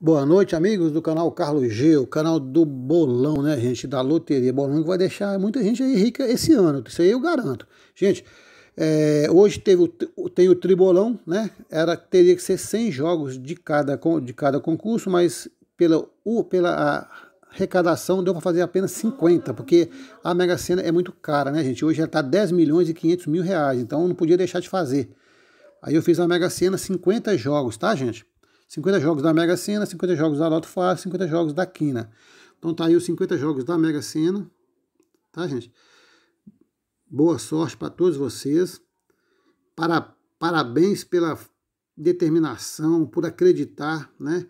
Boa noite, amigos do canal Carlos G, o canal do bolão, né, gente, da loteria. Bolão que vai deixar muita gente aí rica esse ano, isso aí eu garanto. Gente, é, hoje teve o, tem o tribolão, né, era, teria que ser 100 jogos de cada, de cada concurso, mas pela, pela arrecadação deu para fazer apenas 50, porque a Mega Sena é muito cara, né, gente? Hoje ela tá 10 milhões e 500 mil reais, então não podia deixar de fazer. Aí eu fiz a Mega Sena 50 jogos, tá, gente? 50 jogos da Mega Sena, 50 jogos da Loto Fácil, 50 jogos da Quina. Então tá aí os 50 jogos da Mega Sena, tá, gente? Boa sorte para todos vocês. Para, parabéns pela determinação, por acreditar, né?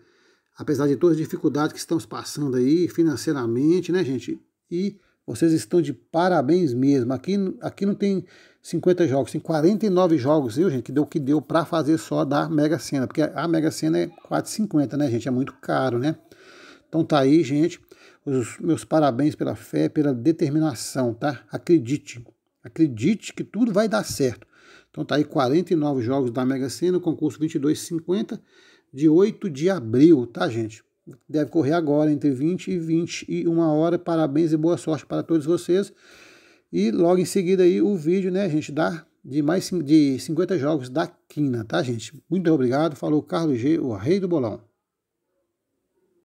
Apesar de todas as dificuldades que estamos passando aí financeiramente, né, gente? E vocês estão de parabéns mesmo. Aqui, aqui não tem 50 jogos, tem 49 jogos, viu, gente? Que deu o que deu para fazer só da Mega Sena. Porque a Mega Sena é 4,50, né, gente? É muito caro, né? Então tá aí, gente. Os meus parabéns pela fé, pela determinação, tá? Acredite. Acredite que tudo vai dar certo. Então tá aí 49 jogos da Mega Sena, concurso 22,50, de 8 de abril, tá, gente? deve correr agora, entre 20 e 21 hora. Parabéns e boa sorte para todos vocês. E logo em seguida aí o vídeo, né, gente, da, de mais de 50 jogos da Quina, tá, gente? Muito obrigado. Falou Carlos G, o rei do bolão.